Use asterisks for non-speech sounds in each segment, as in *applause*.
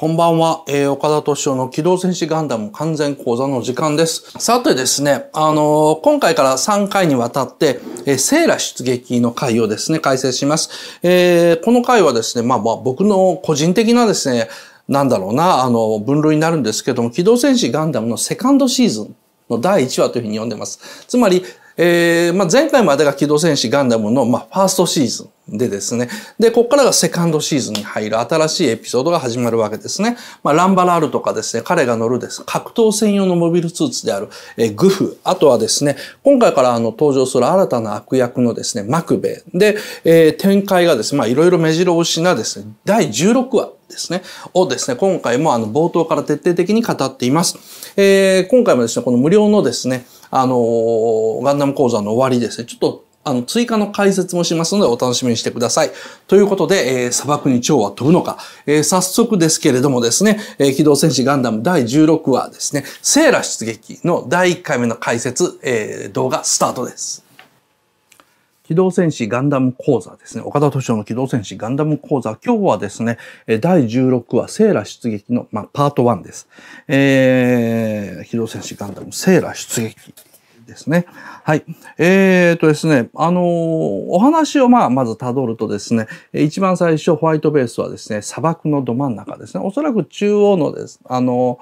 こんばんは、えー、岡田敏夫の機動戦士ガンダム完全講座の時間です。さてですね、あのー、今回から3回にわたって、えー、セーラ出撃の回をですね、開催します。えー、この回はですね、まあまあ僕の個人的なですね、なんだろうな、あの、分類になるんですけども、機動戦士ガンダムのセカンドシーズンの第1話というふうに呼んでます。つまり、えー、まあ、前回までが機動戦士ガンダムの、まあ、ファーストシーズンでですね。で、ここからがセカンドシーズンに入る新しいエピソードが始まるわけですね。まあ、ランバラールとかですね、彼が乗るです。格闘専用のモビルスーツである、えー、グフ。あとはですね、今回からあの登場する新たな悪役のですね、マクベイ。で、えー、展開がですね、まいろいろ目白押しなですね、第16話。ですね。をですね、今回もあの冒頭から徹底的に語っています。えー、今回もですね、この無料のですね、あの、ガンダム講座の終わりですね、ちょっとあの、追加の解説もしますのでお楽しみにしてください。ということで、えー、砂漠に蝶は飛ぶのか、えー、早速ですけれどもですね、えー、機動戦士ガンダム第16話ですね、セーラ出撃の第1回目の解説、え動画スタートです。機動戦士ガンダム講座ですね。岡田司夫の機動戦士ガンダム講座。今日はですね、第16話、セーラ出撃の、まあ、パート1です。えー、機動戦士ガンダム、セーラ出撃ですね。はい。えー、とですね、あのー、お話をまあ、まず辿るとですね、一番最初、ホワイトベースはですね、砂漠のど真ん中ですね。おそらく中央のです、あの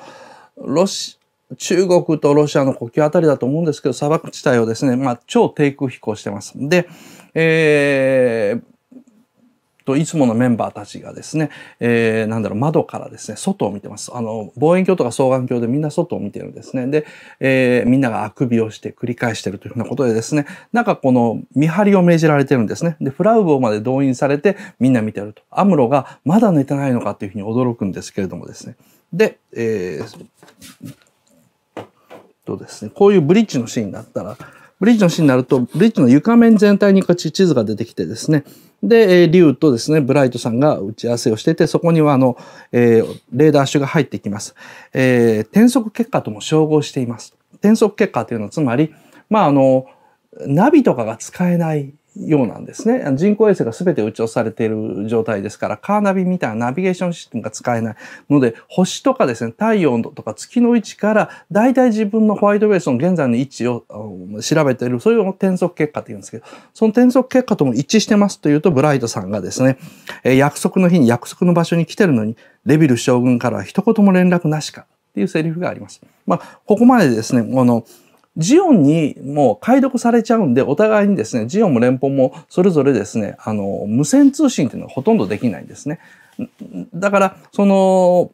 ー、ロシ、中国とロシアの国境あたりだと思うんですけど、砂漠地帯をですね、まあ、超低空飛行してます。で、えー、といつものメンバーたちがですね、えー、なんだろう、窓からですね、外を見てます。あの、望遠鏡とか双眼鏡でみんな外を見てるんですね。で、えー、みんながあくびをして繰り返してるというふうなことでですね、なんかこの見張りを命じられてるんですね。で、フラウボまで動員されてみんな見てると。アムロがまだ寝てないのかっていうふうに驚くんですけれどもですね。で、えーとですね、こういうブリッジのシーンだったら、ブリッジのシーンになると、ブリッジの床面全体に地図が出てきてですね、で、えー、リュウとですね、ブライトさんが打ち合わせをしてて、そこにはあの、えー、レーダー種が入ってきます。えー、転速結果とも照合しています。転速結果というのは、つまり、まあ、あの、ナビとかが使えないようなんですね。人工衛星が全て打ちをされている状態ですから、カーナビみたいなナビゲーションシステムが使えないので、星とかですね、太陽とか月の位置から、大体自分のホワイトベースの現在の位置を調べている、それを転送結果って言うんですけど、その転送結果とも一致してますというと、ブライトさんがですね、約束の日に約束の場所に来てるのに、レビル将軍からは一言も連絡なしかっていうセリフがあります。まあ、ここまでですね、この、ジオンにもう解読されちゃうんで、お互いにですね、ジオンも連邦もそれぞれですね、あの、無線通信っていうのはほとんどできないんですね。だから、その、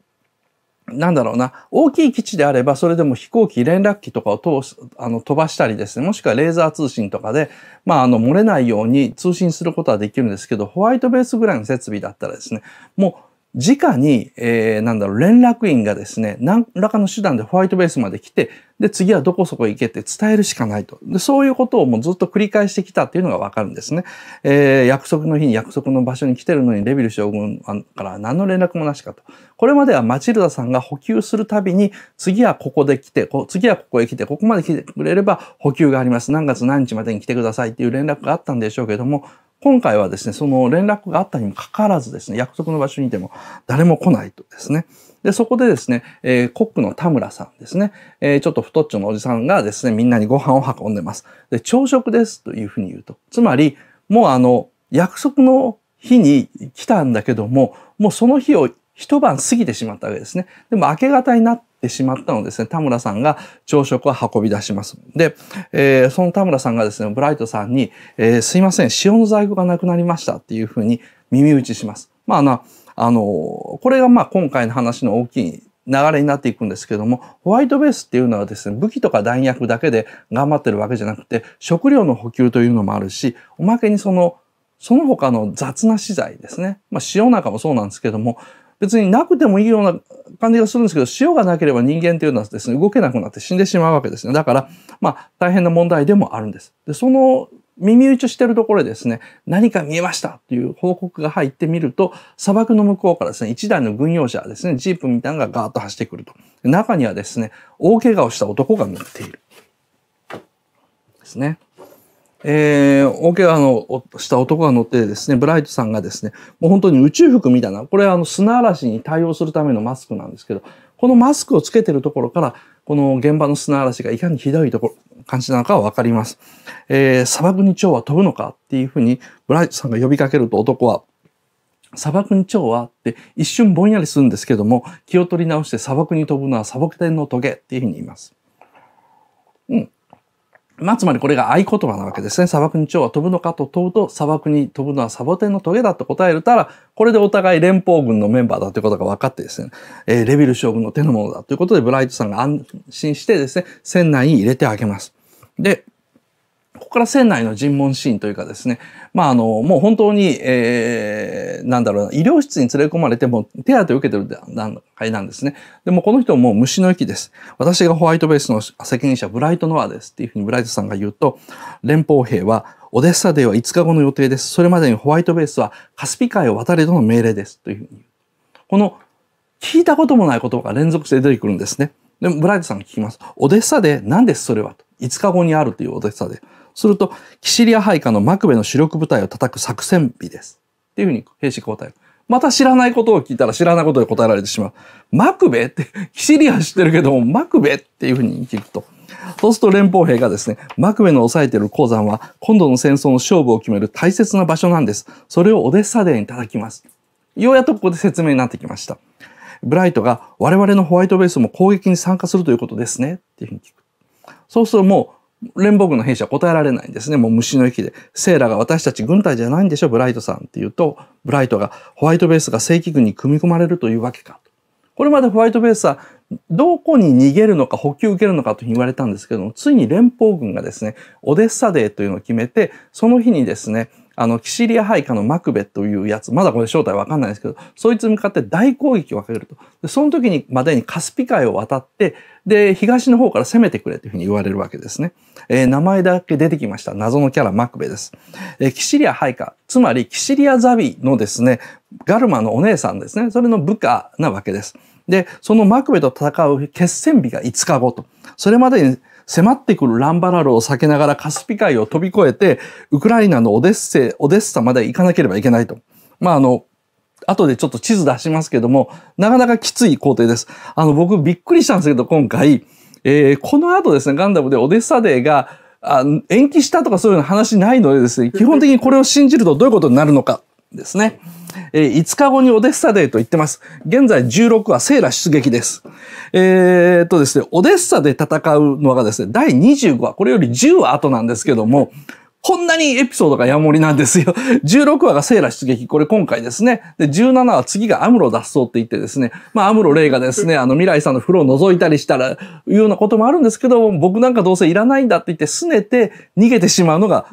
なんだろうな、大きい基地であれば、それでも飛行機、連絡機とかを通す、あの、飛ばしたりですね、もしくはレーザー通信とかで、まあ、あの、漏れないように通信することはできるんですけど、ホワイトベースぐらいの設備だったらですね、もう、直に、えー、なんだろう、連絡員がですね、何らかの手段でホワイトベースまで来て、で、次はどこそこ行けって伝えるしかないと。で、そういうことをもうずっと繰り返してきたっていうのがわかるんですね。えー、約束の日に約束の場所に来てるのにレビル将軍から何の連絡もなしかと。これまではマチルダさんが補給するたびに、次はここで来て、こ次はここへ来て、ここまで来てくれれば補給があります。何月何日までに来てくださいっていう連絡があったんでしょうけども、今回はですね、その連絡があったにもかかわらずですね、約束の場所にいても誰も来ないとですね。で、そこでですね、えー、コックの田村さんですね、えー、ちょっと太っちょのおじさんがですね、みんなにご飯を運んでます。で、朝食ですというふうに言うと。つまり、もうあの、約束の日に来たんだけども、もうその日を一晩過ぎてしまったわけですね。でも明け方になってしまったのですね、田村さんが朝食を運び出します。で、えー、その田村さんがですね、ブライトさんに、えー、すいません、塩の在庫がなくなりましたっていうふうに耳打ちします。まあな、あの、これがまあ今回の話の大きい流れになっていくんですけども、ホワイトベースっていうのはですね、武器とか弾薬だけで頑張ってるわけじゃなくて、食料の補給というのもあるし、おまけにその、その他の雑な資材ですね。まあ、塩なんかもそうなんですけども、別になくてもいいような感じがするんですけど、塩がなければ人間というのはですね、動けなくなって死んでしまうわけですね。だから、まあ、大変な問題でもあるんです。で、その耳打ちしてるところでですね、何か見えましたという報告が入ってみると、砂漠の向こうからですね、一台の軍用車ですね、ジープみたいなのがガーッと走ってくると。中にはですね、大怪我をした男が乗っている。ですね。えー、大怪我のした男が乗ってですね、ブライトさんがですね、もう本当に宇宙服みたいな、これあの砂嵐に対応するためのマスクなんですけど、このマスクをつけてるところから、この現場の砂嵐がいかにひどいところ、感じなのかはわかります。えー、砂漠に蝶は飛ぶのかっていうふうに、ブライトさんが呼びかけると男は、砂漠に蝶はって一瞬ぼんやりするんですけども、気を取り直して砂漠に飛ぶのは砂漠天のトゲっていうふうに言います。うん。まあ、つまりこれが合言葉なわけですね。砂漠に蝶は飛ぶのかと問うと、砂漠に飛ぶのはサボテンのトゲだと答えたら、これでお互い連邦軍のメンバーだということが分かってですね、えー、レビル将軍の手のものだということで、ブライトさんが安心してですね、船内に入れてあげます。で、ここから船内の尋問シーンというかですね、まああの、もう本当に、えー、なんだろうな、医療室に連れ込まれても手当てを受けてる段階なんですね。でもこの人もう虫の息です。私がホワイトベースの責任者、ブライト・ノアですっていうふうにブライトさんが言うと、連邦兵はオデッサデーは5日後の予定です。それまでにホワイトベースはカスピ海を渡れとの命令ですというふうに。この聞いたこともない言葉が連続して出てくるんですね。でもブライトさんが聞きます。オデッサデー何ですそれはと。5日後にあるというオデッサデー。すると、キシリア配下のマクベの主力部隊を叩く作戦日です。っていうふうに兵士答える。また知らないことを聞いたら知らないことで答えられてしまう。マクベって、キシリア知ってるけども、マクベっていうふうに聞くと。そうすると連邦兵がですね、マクベの抑えている鉱山は、今度の戦争の勝負を決める大切な場所なんです。それをオデッサデーに叩きます。ようやっとここで説明になってきました。ブライトが我々のホワイトベースも攻撃に参加するということですね。っていうふうに聞く。そうするとも連邦軍の兵士は答えられないんですね。もう虫の息で。セーラが私たち軍隊じゃないんでしょ、ブライトさんって言うと、ブライトがホワイトベースが正規軍に組み込まれるというわけか。これまでホワイトベースはどこに逃げるのか補給受けるのかと言われたんですけども、ついに連邦軍がですね、オデッサデーというのを決めて、その日にですね、あの、キシリア配下のマクベというやつ、まだこれ正体わかんないですけど、そいつに向かって大攻撃をかけると。で、その時にまでにカスピ海を渡って、で、東の方から攻めてくれというふうに言われるわけですね。えー、名前だけ出てきました。謎のキャラマクベです。えー、キシリア配下、つまりキシリアザビのですね、ガルマのお姉さんですね。それの部下なわけです。で、そのマクベと戦う決戦日が5日後と。それまでに迫ってくるランバラルを避けながらカスピ海を飛び越えて、ウクライナのオデッセ、オデッサまで行かなければいけないと。まあ、あの、後でちょっと地図出しますけども、なかなかきつい工程です。あの、僕びっくりしたんですけど、今回、えー、この後ですね、ガンダムでオデッサデーが、あ延期したとかそういう話ないのでですね、基本的にこれを信じるとどういうことになるのかですね。えー、5日後にオデッサデーと言ってます。現在16はセーラ出撃です。えー、っとですね、オデッサで戦うのがですね、第25話、これより10話後なんですけども、こんなにエピソードがやもりなんですよ。16 *laughs* 話がセーラ出撃。これ今回ですね。で、17話次がアムロ脱走って言ってですね。まあ、アムロレイがですね、あの、未来さんの風呂を覗いたりしたら、いうようなこともあるんですけど、僕なんかどうせいらないんだって言って、拗ねて逃げてしまうのが、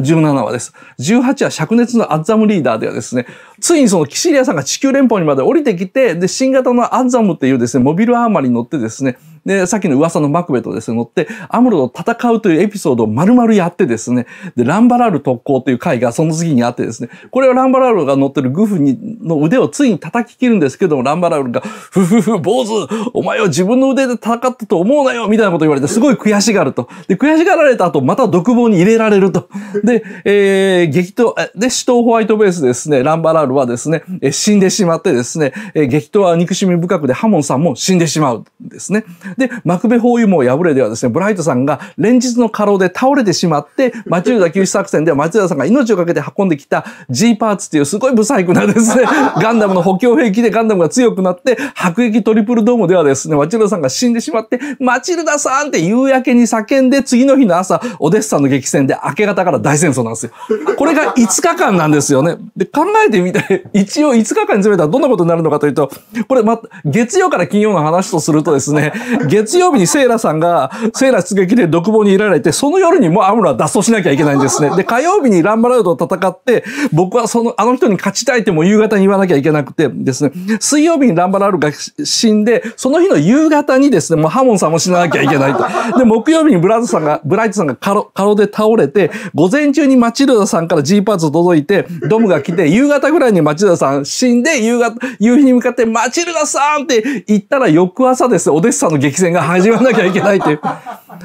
17話です。18話、灼熱のアッザムリーダーではですね、ついにそのキシリアさんが地球連邦にまで降りてきて、で、新型のアッザムっていうですね、モビルアーマーに乗ってですね、で、さっきの噂のマクベとですね、乗って、アムロと戦うというエピソードを丸々やってですね、で、ランバラール特攻という回がその次にあってですね、これはランバラールが乗ってるグフにの腕をついに叩き切るんですけども、ランバラールが、ふふふ、坊主、お前は自分の腕で戦ったと思うなよみたいなこと言われて、すごい悔しがると。で、悔しがられた後、また独房に入れられると。で、えー、激闘、で、死闘ホワイトベースですね、ランバラールはですね、死んでしまってですね、激闘は憎しみ深くでハモンさんも死んでしまうんですね。で、マクベ包囲網破れではですね、ブライトさんが連日の過労で倒れてしまって、町浦救出作戦では町浦さんが命を懸けて運んできた G パーツっていうすごい不細工なですね、*laughs* ガンダムの補強兵器でガンダムが強くなって、迫撃トリプルドームではですね、町浦さんが死んでしまって、マチルダさんって夕焼けに叫んで、次の日の朝、オデッサの激戦で明け方から大戦争なんですよ。これが5日間なんですよね。で、考えてみて、一応5日間に詰めたらどんなことになるのかというと、これま、月曜から金曜の話とするとですね、月曜日にセイラさんが、セイラ出撃で独房にいられて、その夜にもうアムロは脱走しなきゃいけないんですね。で、火曜日にランバラウドと戦って、僕はその、あの人に勝ちたいっても夕方に言わなきゃいけなくてですね、水曜日にランバラウドが死んで、その日の夕方にですね、もうハモンさんも死ななきゃいけないと。で、木曜日にブラズさんが、ブライトさんがカロ、カロで倒れて、午前中にマチルダさんからジーパーツ届いて、ドムが来て、夕方ぐらいにマチルダさん死んで、夕方、夕日に向かって、マチルダさんって言ったら翌朝ですね、お弟子さんの激激戦が始まらなきゃいけないっていう。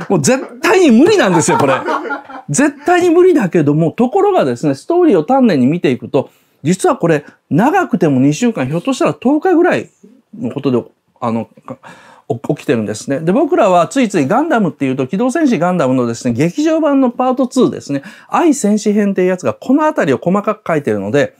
もう絶対に無理なんですよ、これ。絶対に無理だけども、ところがですね、ストーリーを丹念に見ていくと、実はこれ、長くても2週間、ひょっとしたら10日ぐらいのことで、あの、起きてるんですね。で、僕らはついついガンダムっていうと、機動戦士ガンダムのですね、劇場版のパート2ですね、愛戦士編っていうやつがこの辺りを細かく書いてるので、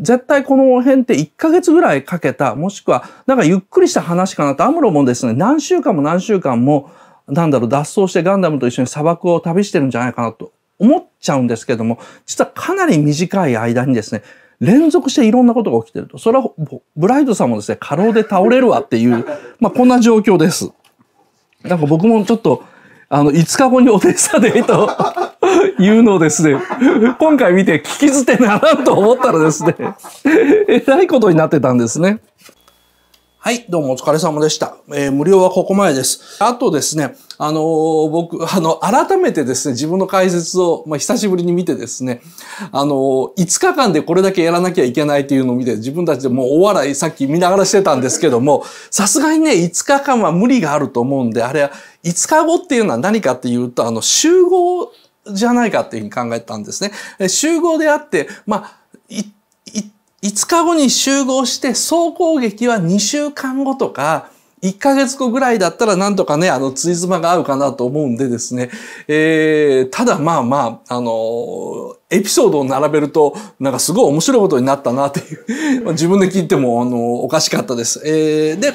絶対この辺って1ヶ月ぐらいかけた、もしくはなんかゆっくりした話かなと、アムロもですね、何週間も何週間も、なんだろう、脱走してガンダムと一緒に砂漠を旅してるんじゃないかなと思っちゃうんですけども、実はかなり短い間にですね、連続していろんなことが起きてると。それは、ブライトさんもですね、過労で倒れるわっていう、*laughs* まあこんな状況です。なんか僕もちょっと、あの、5日後にお手伝いデーいうのをですね、今回見て聞き捨てならんと思ったらですね、*laughs* えらいことになってたんですね。はい、どうもお疲れ様でした。えー、無料はここまでです。あとですね、あのー、僕、あの、改めてですね、自分の解説を、まあ、久しぶりに見てですね、あのー、5日間でこれだけやらなきゃいけないというのを見て、自分たちでもうお笑いさっき見ながらしてたんですけども、*laughs* さすがにね、5日間は無理があると思うんで、あれは、5日後っていうのは何かっていうと、あの、集合じゃないかっていうふうに考えたんですね。集合であって、まあ、5日後に集合して総攻撃は2週間後とか、1ヶ月後ぐらいだったらなんとかね、あの、ついまが合うかなと思うんでですね。えー、ただまあまあ、あのー、エピソードを並べると、なんかすごい面白いことになったなっていう、*laughs* 自分で聞いても、あのおかしかったです。えー、で、